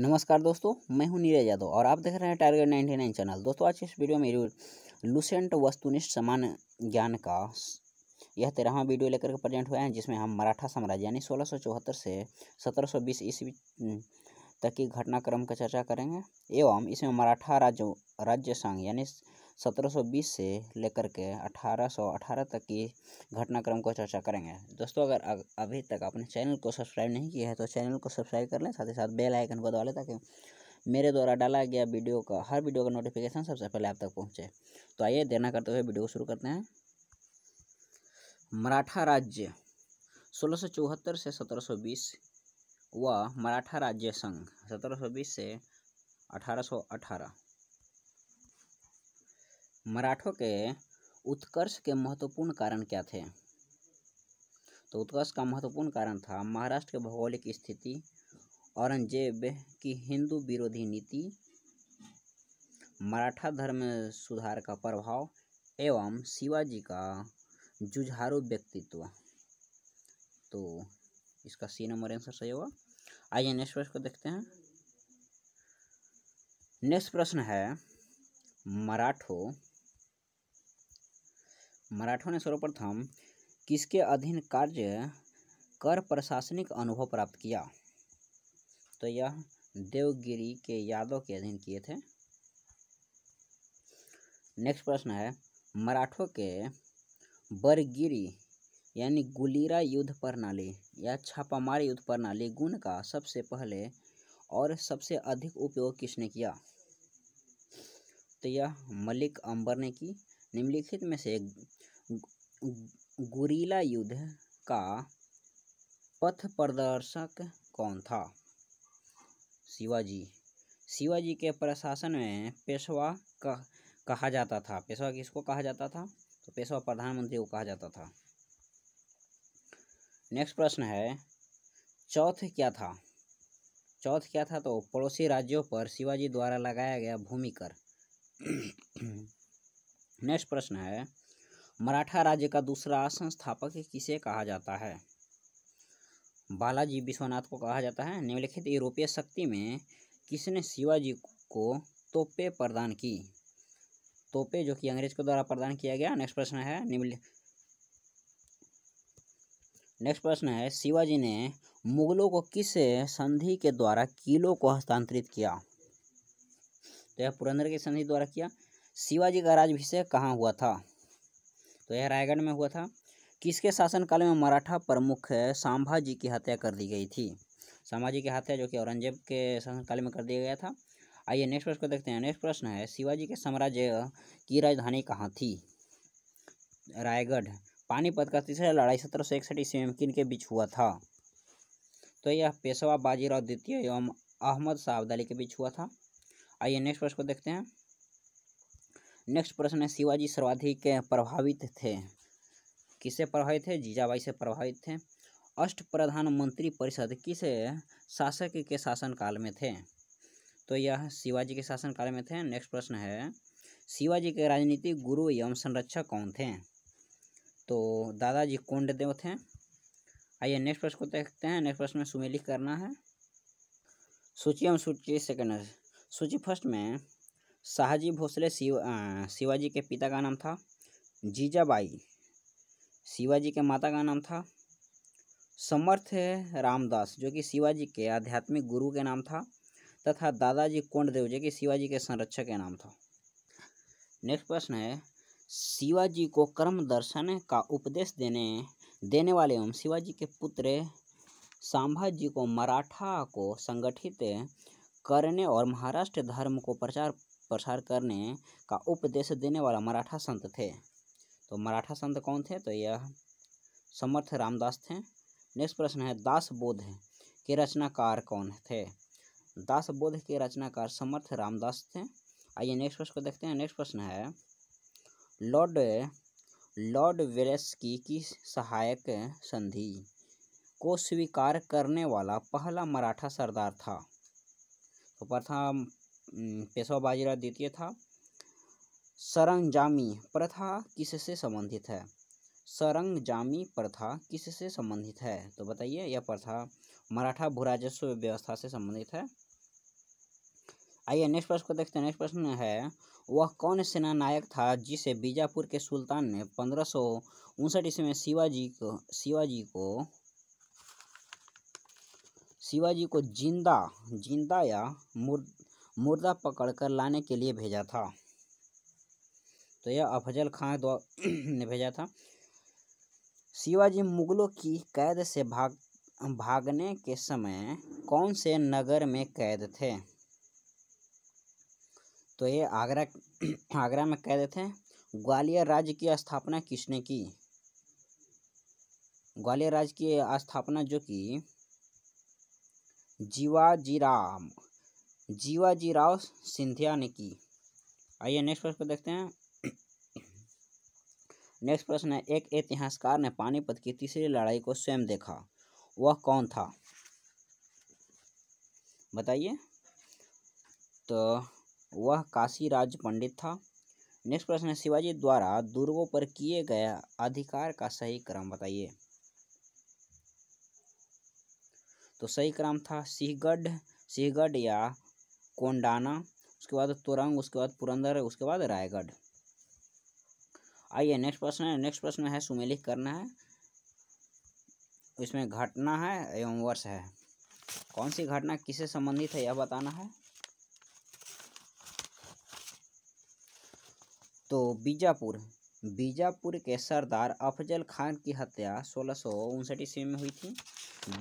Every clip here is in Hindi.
नमस्कार दोस्तों मैं हूं नीरज यादव और आप देख रहे हैं टारगेट नाइन चैनल दोस्तों आज इस वीडियो में लुसेंट वस्तुनिष्ठ समान ज्ञान का यह तेरहवा वीडियो लेकर के प्रेजेंट हुए हैं जिसमें हम मराठा साम्राज्य यानी सोलह से सत्रह ईस्वी तक की घटनाक्रम का चर्चा करेंगे एवं इसमें मराठा राज्य राज्य संघ यानी 1720 से लेकर के 1818 तक की घटनाक्रम को चर्चा करेंगे दोस्तों अगर अभी तक आपने चैनल को सब्सक्राइब नहीं किया है तो चैनल को सब्सक्राइब कर लें साथ ही साथ बेल आइकन को दबा लें ताकि मेरे द्वारा डाला गया वीडियो का हर वीडियो का नोटिफिकेशन सबसे पहले आप तक पहुँचे तो आइए देना करते हुए वीडियो को शुरू करते हैं मराठा राज्य सोलह सौ चौहत्तर से सत्रह सौ बीस व मराठा राज्य संघ सत्रह सौ बीस से अठारह सौ अठारह मराठों के उत्कर्ष के महत्वपूर्ण कारण क्या थे तो उत्कर्ष का महत्वपूर्ण कारण था महाराष्ट्र के भौगोलिक स्थिति औरंगजेब की हिंदू विरोधी नीति मराठा धर्म सुधार का प्रभाव एवं शिवाजी का जुझारू व्यक्तित्व तो इसका सी नंबर आंसर सही होगा आइए नेक्स्ट प्रश्न को देखते हैं नेक्स्ट प्रश्न है मराठों मराठों ने सर्वप्रथम किसके अधीन कार्य कर प्रशासनिक अनुभव प्राप्त किया तो यह देवगिरी के यादव के अधीन किए थे नेक्स्ट प्रश्न है मराठों के बरगिरी यानी गुलीरा युद्ध प्रणाली या छापामारी युद्ध प्रणाली गुण का सबसे पहले और सबसे अधिक उपयोग किसने किया तो यह मलिक अंबर ने की निम्नलिखित में से गुरीला युद्ध का पथ प्रदर्शक कौन था शिवाजी शिवाजी के प्रशासन में पेशवा कहा जाता था पेशवा किसको कहा जाता था तो पेशवा प्रधानमंत्री को कहा जाता था नेक्स्ट प्रश्न है चौथ क्या था चौथ क्या था तो पड़ोसी राज्यों पर शिवाजी द्वारा लगाया गया भूमि कर नेक्स्ट प्रश्न है मराठा राज्य का दूसरा संस्थापक किसे कहा जाता है बालाजी विश्वनाथ को कहा जाता है निम्नलिखित यूरोपीय शक्ति में किसने शिवाजी को तोपे प्रदान की तोपे जो कि अंग्रेज के द्वारा प्रदान किया गया नेक्स्ट प्रश्न है निम्न नेक्स्ट प्रश्न है शिवाजी ने मुगलों को किस संधि के द्वारा किलों को हस्तांतरित किया तो यह पुरंदर की संधि द्वारा किया शिवाजी का राजभिषेक कहाँ हुआ था तो यह रायगढ़ में हुआ था किसके शासनकाल में मराठा प्रमुख सांभाजी की हत्या कर दी गई थी सांभाजी की हत्या जो कि औरंगजेब के शासनकाल में कर दिया गया था आइए नेक्स्ट प्रश्न को देखते हैं नेक्स्ट प्रश्न है शिवाजी के साम्राज्य की राजधानी कहाँ थी रायगढ़ पानीपत का तीसरा लड़ाई सत्रह सौ इकसठ ईस्वी में किन के बीच हुआ था तो यह पेशवा बाजीराव द्वितीय एवं अहमद शाह अब्दाली के बीच हुआ था आइए नेक्स्ट प्रश्न को देखते हैं नेक्स्ट प्रश्न है शिवाजी सर्वाधिक प्रभावित थे किससे प्रभावित थे जीजाबाई से प्रभावित थे अष्ट प्रधानमंत्री परिषद किस शासक के शासनकाल में थे तो यह शिवाजी के शासनकाल में थे नेक्स्ट प्रश्न है शिवाजी के राजनीतिक गुरु एवं संरक्षक कौन थे तो दादाजी कोंडदेव थे आइए नेक्स्ट प्रश्न को देखते हैं नेक्स्ट प्रश्न में सुमेलिख करना है सूची एवं सूची सेकेंड सूची फर्स्ट में शाहजी भोसले शिव शिवाजी के पिता का नाम था जीजाबाई शिवाजी के माता का नाम था समर्थ रामदास जो कि शिवाजी के आध्यात्मिक गुरु के नाम था तथा दादाजी कोंडदेव जो कि शिवाजी के संरक्षक के नाम था नेक्स्ट प्रश्न है शिवाजी को कर्म दर्शन का उपदेश देने देने वाले एवं शिवाजी के पुत्र सांभाजी को मराठा को संगठित करने और महाराष्ट्र धर्म को प्रचार प्रसार करने का उपदेश देने वाला मराठा संत थे तो मराठा संत कौन थे तो यह समर्थ रामदास थे नेक्स्ट प्रश्न है दास बोध के रचनाकार कौन थे दास बोध के रचनाकार समर्थ रामदास थे आइए नेक्स्ट प्रश्न को देखते हैं नेक्स्ट प्रश्न है लॉर्ड लॉर्ड वेरेस्की की सहायक संधि को स्वीकार करने वाला पहला मराठा सरदार था तो प्रथम पेशवा बाजीराव द्वितीय था सरंजामी प्रथा किससे संबंधित है सरंजामी प्रथा किससे संबंधित है तो बताइए यह प्रथा मराठा भूराजस्व व्यवस्था से संबंधित है आइए नेक्स्ट प्रश्न को देखते हैं नेक्स्ट प्रश्न है वह कौन सेना नायक था जिसे बीजापुर के सुल्तान ने पंद्रह सौ उनसठ ईस्वी में शिवाजी को शिवाजी को शिवाजी को जिंदा जिंदा या मुर्द मुर्दा पकड़कर लाने के लिए भेजा था तो यह अफजल खां ने भेजा था शिवाजी मुगलों की कैद से भाग भागने के समय कौन से नगर में कैद थे तो ये आगरा आगरा में कैद थे ग्वालियर राज्य की स्थापना किसने की ग्वालियर राज्य की स्थापना जो कि राम जीवाजी राव सिंधिया ने की आइए नेक्स्ट प्रश्न पर देखते हैं नेक्स्ट प्रश्न है एक इतिहासकार ने पानीपत की तीसरी लड़ाई को स्वयं देखा वह कौन था बताइए तो वह काशीराज पंडित था नेक्स्ट प्रश्न है शिवाजी द्वारा दुर्गों पर किए गए अधिकार का सही क्रम बताइए तो सही क्रम था सिंहगढ़ सिंहगढ़ या कोंडाना उसके बाद तुरंग उसके बाद पुरंदर उसके बाद रायगढ़ आइए नेक्स्ट प्रश्न है नेक्स्ट प्रश्न है सुमेलिक करना है इसमें घटना है एवं वर्ष है कौन सी घटना किससे संबंधित है यह बताना है तो बीजापुर बीजापुर के सरदार अफजल खान की हत्या सोलह सौ उनसठ ईस्वी में हुई थी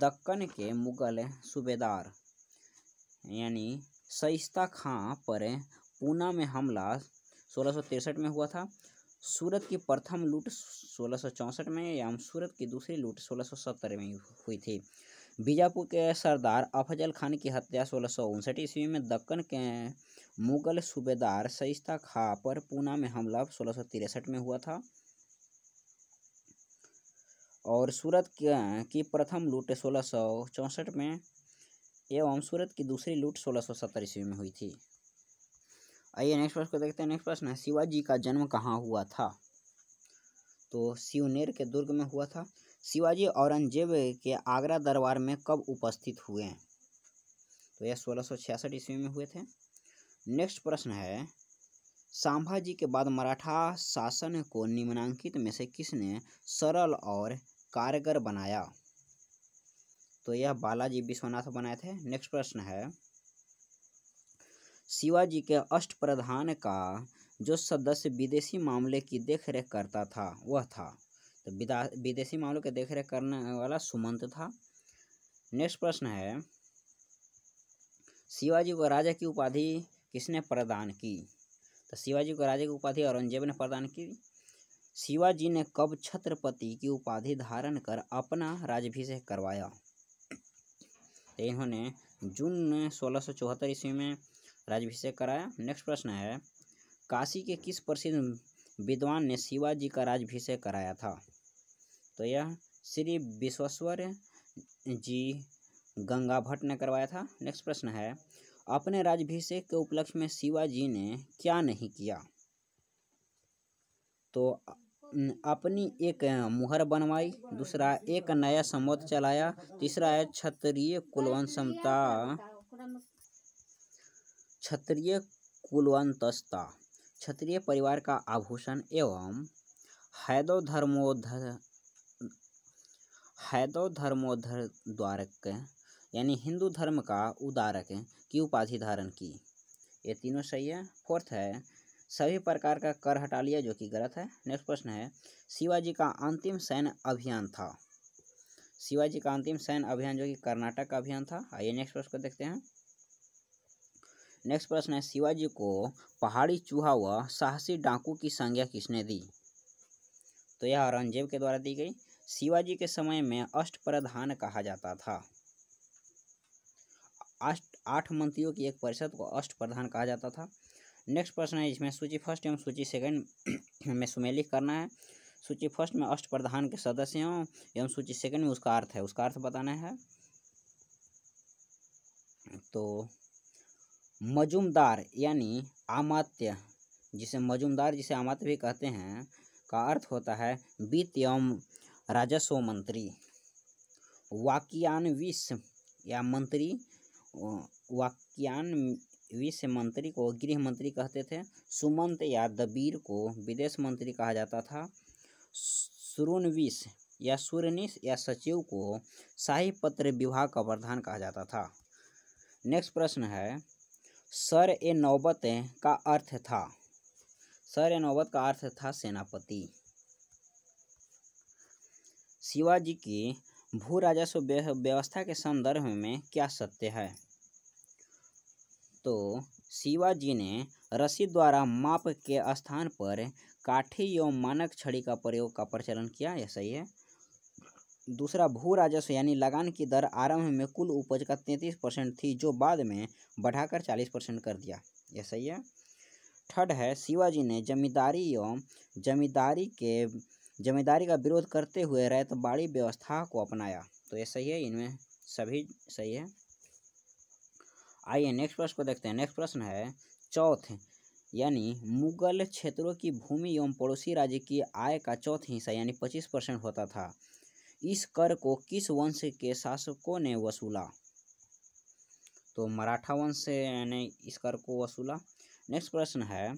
दक्कन के मुगल सूबेदार यानी शइस्ता खां पर पूना में हमला सोलह में हुआ था सूरत की प्रथम लूट सोलह में एवं सूरत की दूसरी लूट सोलह में हुई थी बीजापुर के सरदार अफजल खान की हत्या सोलह ईस्वी में दक्कन के मुगल सूबेदार शाइस्ता खां पर पूना में हमला सोलह में हुआ था और सूरत की प्रथम लूट सोलह में एवं सूरत की दूसरी लूट सोलह सौ सत्तर ईस्वी में हुई थी आइए नेक्स्ट प्रश्न को देखते हैं नेक्स्ट प्रश्न है शिवाजी का जन्म कहाँ हुआ था तो शिवनेर के दुर्ग में हुआ था शिवाजी औरंगजेब के आगरा दरबार में कब उपस्थित हुए तो यह सोलह सौ छियासठ ईस्वी में हुए थे नेक्स्ट प्रश्न है सांभाजी के बाद मराठा शासन को निम्नांकित में से किसने सरल और कारगर बनाया तो यह बालाजी विश्वनाथ बनाए थे नेक्स्ट प्रश्न है शिवाजी के अष्ट प्रधान का जो सदस्य विदेशी मामले की देखरेख करता था वह था तो विदेशी मामलों के देखरेख करने वाला सुमंत था नेक्स्ट प्रश्न है शिवाजी को राजा की उपाधि किसने प्रदान की तो शिवाजी को राजा की उपाधि औरंगजेब ने प्रदान की शिवाजी ने कब छत्रपति की उपाधि धारण कर अपना राजभिषेक करवाया तो इन्होंने जून सोलह सौ चौहत्तर ईस्वी में राजभिषेक कराया नेक्स्ट प्रश्न है काशी के किस प्रसिद्ध विद्वान ने शिवाजी का राजभिषेक कराया था तो यह श्री विश्वेश्वर जी गंगा भट्ट ने करवाया था नेक्स्ट प्रश्न है अपने राजभिषेक के उपलक्ष्य में शिवाजी ने क्या नहीं किया तो अपनी एक मुहर बनवाई दूसरा एक नया संवत चलाया तीसरा है क्षत्रिय कुलवंशमता क्षत्रिय कुलवंतस्ता क्षत्रिय परिवार का आभूषण एवं हैदो धर्मोधर हैदो धर्मोधर द्वारक यानी हिंदू धर्म का उदारक की उपाधि धारण की ये तीनों सही है फोर्थ है सभी प्रकार का कर हटा लिया जो कि गलत है नेक्स्ट प्रश्न है शिवाजी का अंतिम सैन्य अभियान था शिवाजी का अंतिम सैन्य अभियान जो कि कर्नाटक का अभियान था आइए नेक्स्ट प्रश्न को देखते हैं नेक्स्ट प्रश्न है शिवाजी को पहाड़ी चूहा व साहसी डाकू की संज्ञा किसने दी तो यह औरंगजेब के द्वारा दी गई शिवाजी के समय में अष्ट प्रधान कहा जाता था आठ मंत्रियों की एक परिषद को अष्ट प्रधान कहा जाता था नेक्स्ट प्रश्न है इसमें सूची फर्स्ट एवं सूची सेकंड में सुमेलित करना है सूची फर्स्ट में अष्ट प्रधान के सदस्य हों एवं सूची सेकंड में उसका अर्थ है उसका अर्थ बताना है तो मजुमदार यानी आमात्य जिसे मजुमदार जिसे आमात्य भी कहते हैं का अर्थ होता है वित्त एवं राजस्व मंत्री वाक्यान्विस या मंत्री वाक्यान विश्व मंत्री को गृह मंत्री कहते थे सुमंत या दबीर को विदेश मंत्री कहा जाता था सुरुनविस या सूर्यनिश या सचिव को शाही पत्र विभाग का प्रधान कहा जाता था नेक्स्ट प्रश्न है सर ए नौबत का अर्थ था सर ए नौबत का अर्थ था सेनापति शिवाजी की भू राजस्व व्यवस्था के संदर्भ में क्या सत्य है तो शिवाजी ने रसी द्वारा माप के स्थान पर काठी एवं मानक छड़ी का प्रयोग का प्रचलन किया यह सही है दूसरा भू राजस्व यानी लगान की दर आरंभ में कुल उपज का तैंतीस परसेंट थी जो बाद में बढ़ाकर चालीस परसेंट कर दिया यह सही है थर्ड है शिवाजी ने जमींदारी एवं जमींदारी के जमींदारी का विरोध करते हुए रैतबाड़ी व्यवस्था को अपनाया तो यह सही है इनमें सभी सही है आइए नेक्स्ट प्रश्न को देखते हैं नेक्स्ट प्रश्न है चौथ यानी मुगल क्षेत्रों की भूमि एवं पड़ोसी राज्य की आय का चौथ हिस्सा यानी पच्चीस परसेंट होता था इस कर को किस वंश के शासकों ने वसूला तो मराठा वंश ने इस कर को वसूला नेक्स्ट प्रश्न है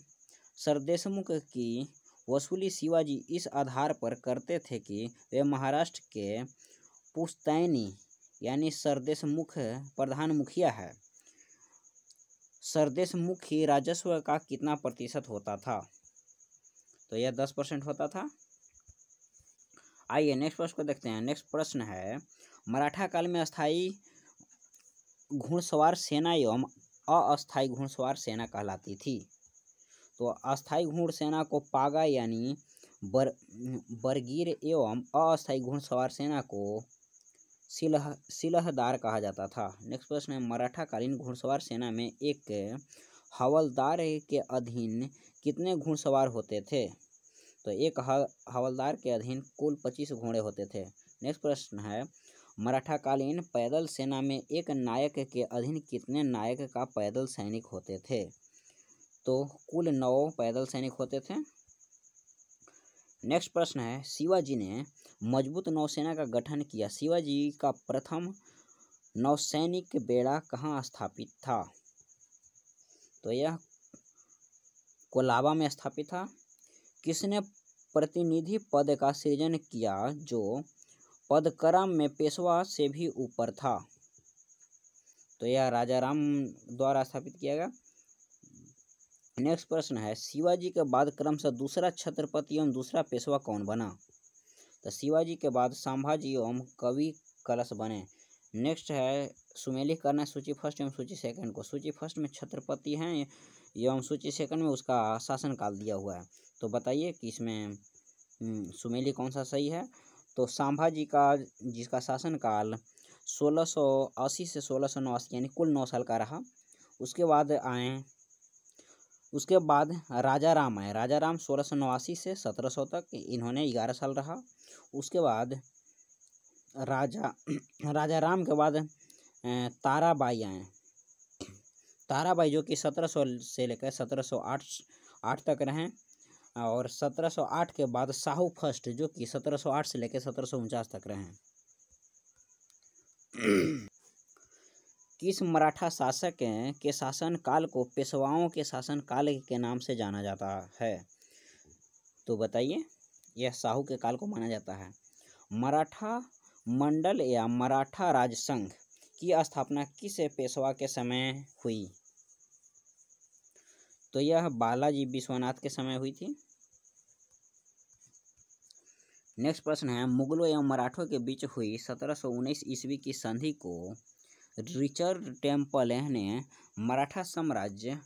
सरदेशमुख की वसूली शिवाजी इस आधार पर करते थे कि वे महाराष्ट्र के पुस्तैनी यानी सरदेशमुख प्रधान मुखिया है सरदेश मुखी राजस्व का कितना प्रतिशत होता था तो यह दस परसेंट होता था आइए नेक्स्ट प्रश्न को देखते हैं नेक्स्ट प्रश्न है मराठा काल में अस्थाई घुड़सवार सेना एवं अस्थाई घुड़सवार सेना कहलाती थी तो अस्थाई घुड़ सेना को पागा यानी बर बरगीर एवं अस्थाई घुड़सवार सेना को सिलह सिलहदार कहा जाता था नेक्स्ट प्रश्न है मराठाकालीन घुड़सवार सेना में एक हवलदार के अधीन कितने घुड़सवार होते थे तो एक हवलदार के अधीन कुल पच्चीस घोड़े होते थे नेक्स्ट प्रश्न है मराठाकालीन पैदल सेना में एक नायक के अधीन कितने नायक का पैदल सैनिक होते थे तो कुल नौ पैदल सैनिक होते थे नेक्स्ट प्रश्न है शिवाजी ने मजबूत नौसेना का गठन किया शिवाजी का प्रथम नौसैनिक बेड़ा कहाँ स्थापित था तो यह कोलाबा में स्थापित था किसने प्रतिनिधि पद का सृजन किया जो पदक्रम में पेशवा से भी ऊपर था तो यह राजा राम द्वारा स्थापित किया गया नेक्स्ट प्रश्न है शिवाजी के बाद से दूसरा छत्रपति एवं दूसरा पेशवा कौन बना तो शिवाजी के बाद संभाजी एवं कवि कलश बने नेक्स्ट है सुमेलिक करना है सूची फर्स्ट एवं सूची सेकंड को सूची फर्स्ट में छत्रपति हैं एवं सूची सेकंड में उसका शासनकाल दिया हुआ है तो बताइए कि इसमें हम्म, सुमेली कौन सा सही है तो संभाजी का जिसका शासनकाल अस्सी से नवासी यानी कुल नौ साल का रहा उसके बाद आए उसके बाद राजा राम आए राजा राम सोलह सौ नवासी से सत्रह सौ तक इन्होंने ग्यारह साल रहा उसके बाद राजा राजा राम के बाद ताराबाई आए ताराबाई जो कि सत्रह सौ से लेकर सत्रह सौ आठ आठ तक रहें और सत्रह सौ आठ के बाद साहू फर्स्ट जो कि सत्रह सौ आठ से लेकर सत्रह सौ उनचास तक रहें किस मराठा शासक के शासन काल को पेशवाओं के शासन काल के नाम से जाना जाता है तो बताइए यह साहू के काल को माना जाता है मराठा मंडल या मराठा राजसंघ की स्थापना किस पेशवा के समय हुई तो यह बालाजी विश्वनाथ के समय हुई थी नेक्स्ट प्रश्न है मुगलों एवं मराठों के बीच हुई सत्रह उन्नीस ईस्वी की संधि को रिचर्ड टेम्पल ने मराठा साम्राज्य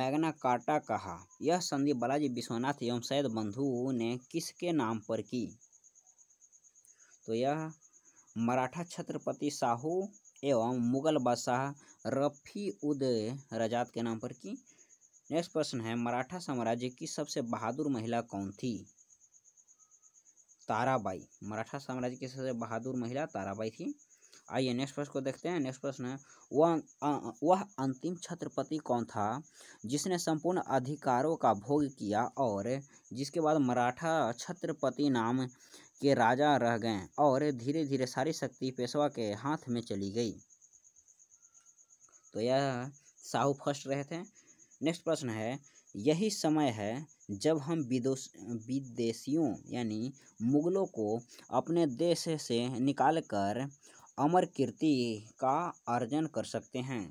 मैग्ना काटा कहा यह संधि बालाजी विश्वनाथ एवं सैद बंधु ने किसके नाम पर की तो यह मराठा छत्रपति साहू एवं मुगल बादशाह रफ़ी उद रजात के नाम पर की नेक्स्ट प्रश्न है मराठा साम्राज्य की सबसे बहादुर महिला कौन थी ताराबाई मराठा साम्राज्य की सबसे बहादुर महिला ताराबाई थी आइए नेक्स्ट प्रश्न को देखते हैं नेक्स्ट प्रश्न है वह वह अंतिम छत्रपति कौन था जिसने संपूर्ण अधिकारों का भोग किया और जिसके बाद मराठा छत्रपति नाम के राजा रह गए और धीरे धीरे सारी शक्ति पेशवा के हाथ में चली गई तो यह साहू फर्स्ट रहे थे नेक्स्ट प्रश्न है यही समय है जब हम विदोश विदेशियों यानी मुगलों को अपने देश से निकाल कर अमर कीर्ति का अर्जन कर सकते हैं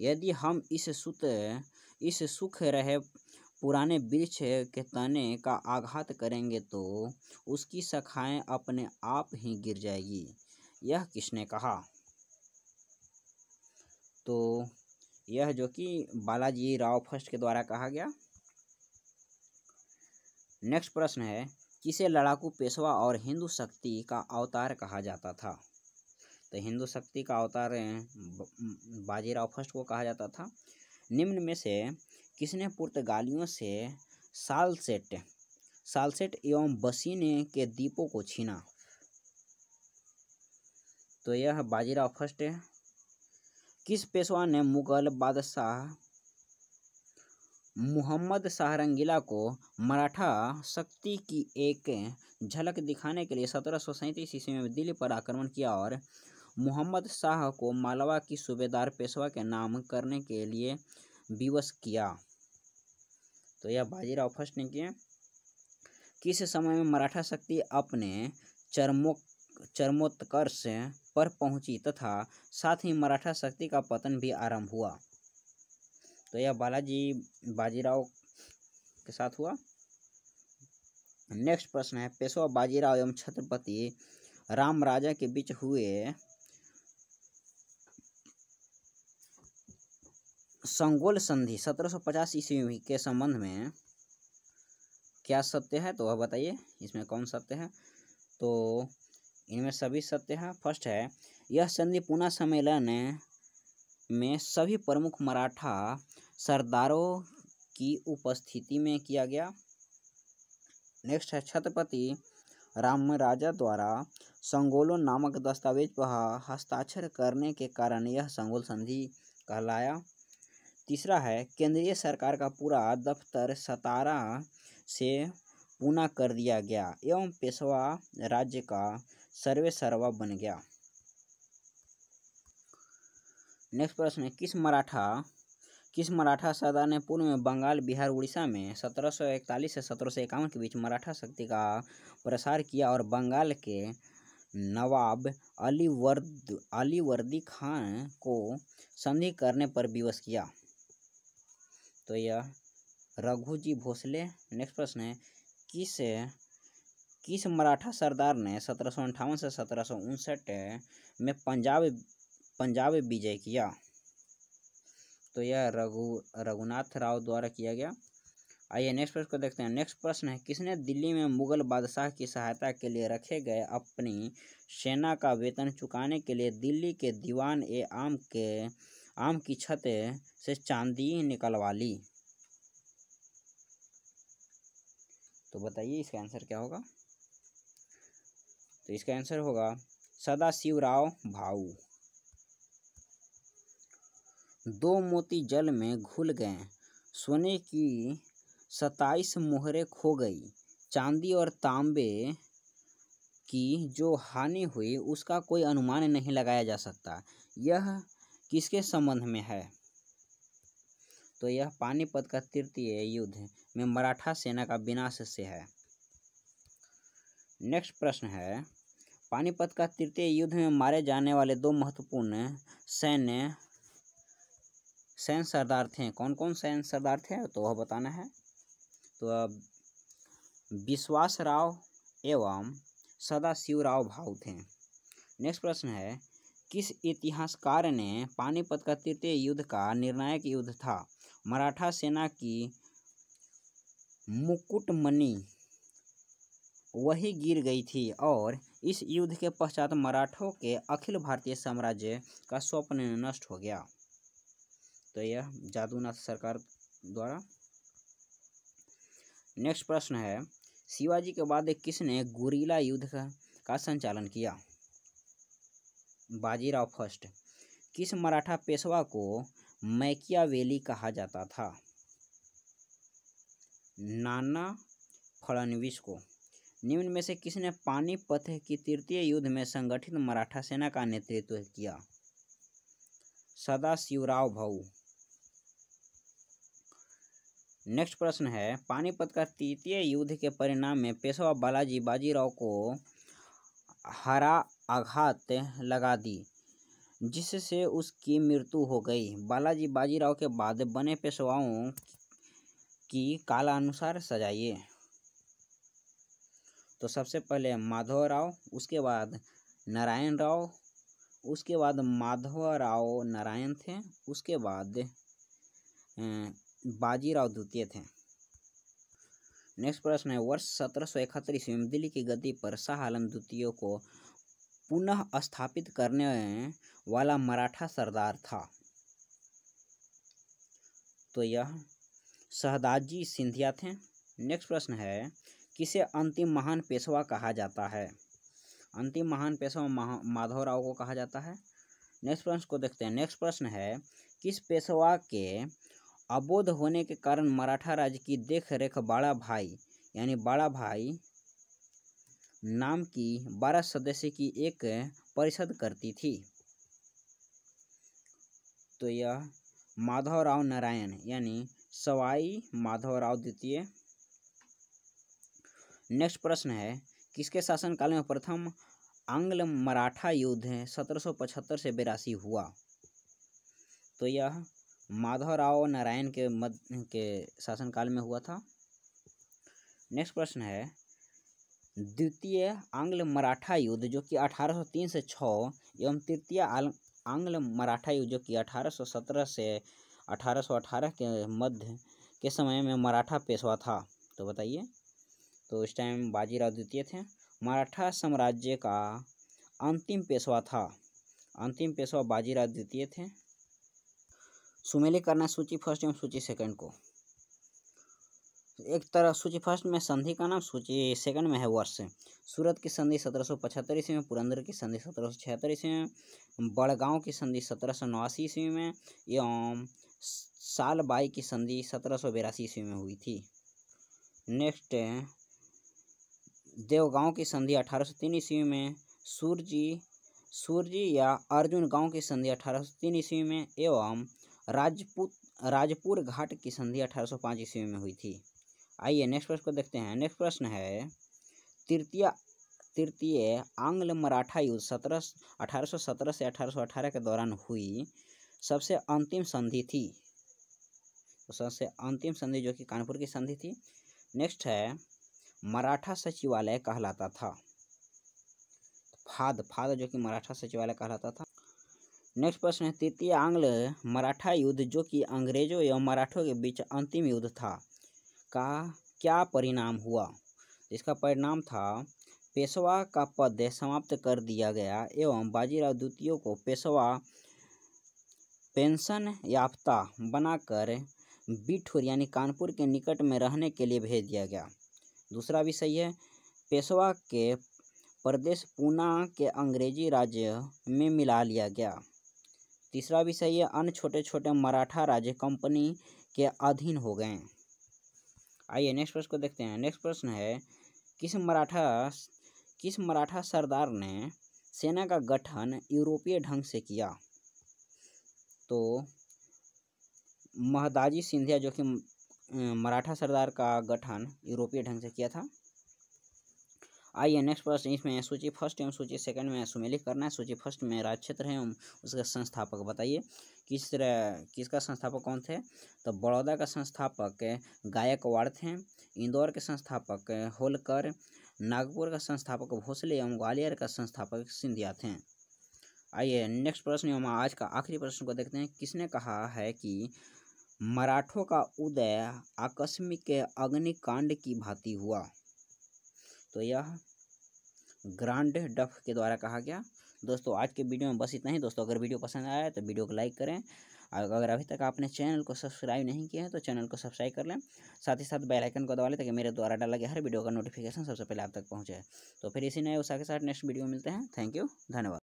यदि हम इस सुत इस सुख रहे पुराने वृक्ष के तने का आघात करेंगे तो उसकी शाखाएं अपने आप ही गिर जाएगी यह किसने कहा तो यह जो कि बालाजी राव फर्स्ट के द्वारा कहा गया नेक्स्ट प्रश्न है किसे लड़ाकू पेशवा और हिंदू शक्ति का अवतार कहा जाता था तो हिंदू शक्ति का अवतार बाजीराव फर्स्ट को कहा जाता था निम्न में से किसने पुर्तगालियों से सालसेट सालसेट एवं बसीने के दीपों को छीना तो यह बाजीराव फर्स्ट है किस पेशवा ने मुगल बादशाह मुहम्मद शाहरंगीला को मराठा शक्ति की एक झलक दिखाने के लिए सत्रह सौ सैंतीस ईस्वी में दिल्ली पर आक्रमण किया और मोहम्मद शाह को मालवा की सूबेदार पेशवा के नाम करने के लिए विवश किया तो यह बाजीराव फर्स्ट ने किए किस समय में मराठा शक्ति अपने चरमो चरमोत्कर्ष पर पहुंची तथा साथ ही मराठा शक्ति का पतन भी आरंभ हुआ तो यह बालाजी बाजीराव के साथ हुआ नेक्स्ट प्रश्न है पेशवा बाजीराव एवं छत्रपति राम राजा के बीच हुए संगोल संधि 1750 ईस्वी के संबंध में क्या सत्य है तो वह बताइए इसमें कौन सत्य है तो इनमें सभी सत्य हैं फर्स्ट है यह संधि पुनः सम्मेलन में सभी प्रमुख मराठा सरदारों की उपस्थिति में किया गया नेक्स्ट है छत्रपति राम राजा द्वारा संगोलो नामक दस्तावेज पर हस्ताक्षर करने के कारण यह संगोल संधि कहलाया तीसरा है केंद्रीय सरकार का पूरा दफ्तर सतारा से पूना कर दिया गया एवं पेशवा राज्य का सर्वे सर्वा बन गया नेक्स्ट प्रश्न है किस मराठा किस मराठा सरदार ने पूर्व में बंगाल बिहार उड़ीसा में 1741 से सत्रह के बीच मराठा शक्ति का प्रसार किया और बंगाल के नवाब अली वर्द अली वर्दी खान को संधि करने पर विवश किया तो यह रघु जी भोसले नेक्स्ट प्रश्न है किस किस मराठा सरदार ने सत्रह से सत्रह में पंजाब पंजाब विजय किया तो यह रघु रघुनाथ राव द्वारा किया गया आइए नेक्स्ट प्रश्न को देखते हैं नेक्स्ट प्रश्न है किसने दिल्ली में मुगल बादशाह की सहायता के लिए रखे गए अपनी सेना का वेतन चुकाने के लिए दिल्ली के दीवान ए आम के आम की छत से चांदी निकलवा ली तो बताइए इसका आंसर क्या होगा तो इसका आंसर होगा सदा शिवराव भाऊ दो मोती जल में घुल गए सोने की सताईस मोहरे खो गई चांदी और तांबे की जो हानि हुई उसका कोई अनुमान नहीं लगाया जा सकता यह किसके संबंध में है तो यह पानीपत का तृतीय युद्ध में मराठा सेना का विनाश से है नेक्स्ट प्रश्न है पानीपत का तृतीय युद्ध में मारे जाने वाले दो महत्वपूर्ण सैन्य सैन्य सरदार थे कौन कौन सैन्य सरदार थे तो वह बताना है तो अब विश्वास राव एवं सदाशिव राव भाव थे नेक्स्ट प्रश्न है किस इतिहासकार ने पानीपत का तृतीय युद्ध का निर्णायक युद्ध था मराठा सेना की मुकुटमणि वही गिर गई थी और इस युद्ध के पश्चात मराठों के अखिल भारतीय साम्राज्य का स्वप्न नष्ट हो गया तो यह जादूनाथ सरकार द्वारा नेक्स्ट प्रश्न है शिवाजी के बाद किसने गुरीला युद्ध का, का संचालन किया बाजीराव फर्स्ट किस मराठा पेशवा को मैकियावेली कहा जाता था नाना फड़नवीस को निम्न में से किसने पानीपत की तृतीय युद्ध में संगठित मराठा सेना का नेतृत्व किया सदाशिवराव भाऊ नेक्स्ट प्रश्न है पानीपत का तृतीय युद्ध के परिणाम में पेशवा बालाजी बाजीराव को हरा आघात लगा दी जिससे उसकी मृत्यु हो गई बालाजी बाजीराव के बाद बने पेशवाओं की कालानुसार सजाइए तो सबसे पहले माधव राव उसके बाद नारायण राव उसके बाद माधव राव नारायण थे उसके बाद बाजीराव द्वितीय थे नेक्स्ट प्रश्न है वर्ष सत्रह सौ इकहत्तर ईस्वी में दिल्ली की गति पर शाह आलम द्वितीय को पुनः स्थापित करने वाला मराठा सरदार था तो यह शहदाजी सिंधिया थे नेक्स्ट प्रश्न है किसे अंतिम महान पेशवा कहा जाता है अंतिम महान पेशवा माधव राव को कहा जाता है नेक्स्ट प्रश्न को देखते हैं नेक्स्ट प्रश्न है किस पेशवा के अबोध होने के कारण मराठा राज्य की देख रेख बाड़ा भाई यानी बाड़ा भाई नाम की बारह सदस्य की एक परिषद करती थी तो यह माधवराव नारायण यानी सवाई माधवराव द्वितीय नेक्स्ट प्रश्न है किसके शासनकाल में प्रथम आंग्ल मराठा युद्ध सत्रह सौ पचहत्तर से बेरासी हुआ तो यह माधवराव नारायण के मध्य के शासनकाल में हुआ था नेक्स्ट प्रश्न है द्वितीय आंग्ल मराठा युद्ध जो कि 1803 से 6 एवं तृतीय आंग्ल मराठा युद्ध जो कि 1817 से 1818 के मध्य के समय में मराठा पेशवा था तो बताइए तो इस टाइम बाजीराव द्वितीय थे मराठा साम्राज्य का अंतिम पेशवा था अंतिम पेशवा बाजीराव द्वितीय थे सुमेले करना है सूची फर्स्ट एवं सूची सेकंड को एक तरह सूची फर्स्ट में संधि का नाम सूची सेकंड में है वर्ष सूरत की संधि सत्रह सौ पचहत्तर ईस्वी में पुरंदर की संधि सत्रह सौ छिहत्तर ईस्वी में बड़गांव की संधि सत्रह सौ नवासी ईस्वी में एवं साल बाई की संधि सत्रह सौ बेरासी ईस्वी में हुई थी नेक्स्ट देवगांव की संधि अठारह सौ तीन ईस्वी में सूर्जी सूर्जी या अर्जुन गांव की संधि अठारह सौ तीन ईस्वी में एवं राजपूत राजपुर घाट की संधि 1805 ईस्वी में हुई थी आइए नेक्स्ट प्रश्न को देखते हैं नेक्स्ट प्रश्न है तृतीय तृतीय आंग्ल मराठा युद्ध सत्रह अठारह से अठारह के दौरान हुई सबसे अंतिम संधि थी तो सबसे अंतिम संधि जो कि कानपुर की संधि थी नेक्स्ट है मराठा सचिवालय कहलाता था फाद फाद जो कि मराठा सचिवालय कहलाता था नेक्स्ट प्रश्न है तृतीय आंग्ल मराठा युद्ध जो कि अंग्रेजों एवं मराठों के बीच अंतिम युद्ध था का क्या परिणाम हुआ इसका परिणाम था पेशवा का पद समाप्त कर दिया गया एवं बाजीराव द्वितीय को पेशवा पेंशन याफ्ता बनाकर बिठुर यानी कानपुर के निकट में रहने के लिए भेज दिया गया दूसरा विषय है पेशवा के प्रदेश पूना के अंग्रेजी राज्य में मिला लिया गया तीसरा विषय ये अन्य छोटे छोटे मराठा राज्य कंपनी के अधीन हो गए आइए नेक्स्ट प्रश्न को देखते हैं नेक्स्ट प्रश्न है किस मराठा किस मराठा सरदार ने सेना का गठन यूरोपीय ढंग से किया तो महदाजी सिंधिया जो कि मराठा सरदार का गठन यूरोपीय ढंग से किया था आइए नेक्स्ट प्रश्न इसमें सूची फर्स्ट एवं सूची सेकंड में सुमेलित करना है सूची फर्स्ट में राजक्षेत्र क्षेत्र है एवं उसका संस्थापक बताइए किस तरह किसका संस्थापक कौन थे तो बड़ौदा का संस्थापक गायकवाड़ थे इंदौर के संस्थापक होलकर नागपुर का संस्थापक भोसले एवं ग्वालियर का संस्थापक सिंधिया थे आइए नेक्स्ट प्रश्न एवं आज का आखिरी प्रश्न को देखते हैं किसने कहा है कि मराठों का उदय आकस्मिक अग्निकांड की भांति हुआ तो यह ग्रांड डफ के द्वारा कहा गया दोस्तों आज के वीडियो में बस इतना ही दोस्तों अगर वीडियो पसंद आया तो वीडियो को लाइक करें और अगर अभी तक आपने चैनल को सब्सक्राइब नहीं किया है तो चैनल को सब्सक्राइब कर लें साथ ही साथ बेल आइकन को दबा लें ताकि मेरे द्वारा डाला गया हर वीडियो का नोटिफिकेशन सबसे पहले आप तक पहुँचे तो फिर इसी नए उत्साह के साथ नेक्स्ट वीडियो मिलते हैं थैंक यू धन्यवाद